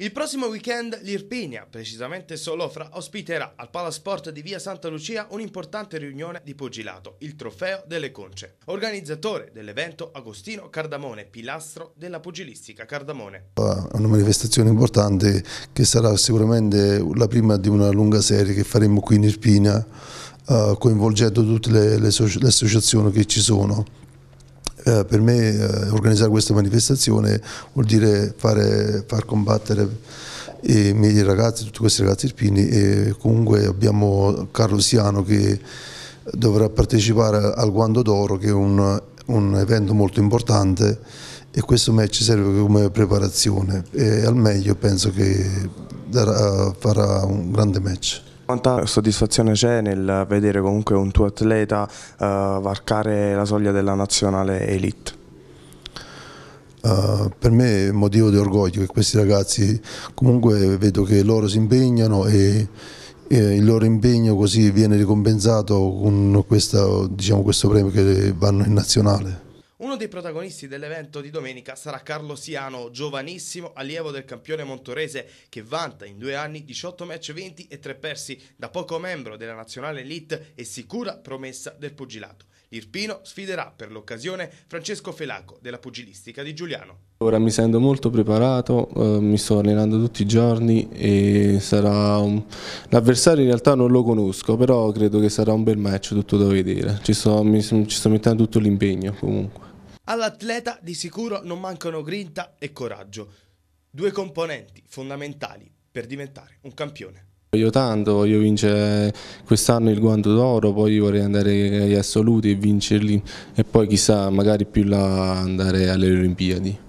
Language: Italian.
Il prossimo weekend l'Irpinia, precisamente Solofra, ospiterà al Palasport di Via Santa Lucia un'importante riunione di pugilato, il Trofeo delle Conce. Organizzatore dell'evento Agostino Cardamone, pilastro della pugilistica Cardamone. È una manifestazione importante che sarà sicuramente la prima di una lunga serie che faremo qui in Irpinia, eh, coinvolgendo tutte le, le associazioni che ci sono. Eh, per me eh, organizzare questa manifestazione vuol dire fare, far combattere i miei ragazzi, tutti questi ragazzi irpini e comunque abbiamo Carlo Siano che dovrà partecipare al Guando d'Oro che è un, un evento molto importante e questo match serve come preparazione e al meglio penso che darà, farà un grande match. Quanta soddisfazione c'è nel vedere comunque un tuo atleta uh, varcare la soglia della nazionale elite? Uh, per me è motivo di orgoglio che questi ragazzi comunque vedo che loro si impegnano e, e il loro impegno così viene ricompensato con questa, diciamo, questo premio che vanno in nazionale. Uno dei protagonisti dell'evento di domenica sarà Carlo Siano, giovanissimo allievo del campione montorese che vanta in due anni 18 match vinti e 3 persi da poco membro della nazionale elite e sicura promessa del pugilato. L'Irpino sfiderà per l'occasione Francesco Felaco della pugilistica di Giuliano. Ora mi sento molto preparato, eh, mi sto allenando tutti i giorni e sarà un... l'avversario in realtà non lo conosco, però credo che sarà un bel match tutto da vedere. ci sto, mi, ci sto mettendo tutto l'impegno comunque. All'atleta di sicuro non mancano grinta e coraggio, due componenti fondamentali per diventare un campione. Voglio tanto, voglio vincere quest'anno il guanto d'oro, poi vorrei andare agli assoluti e vincerli e poi chissà magari più là andare alle Olimpiadi.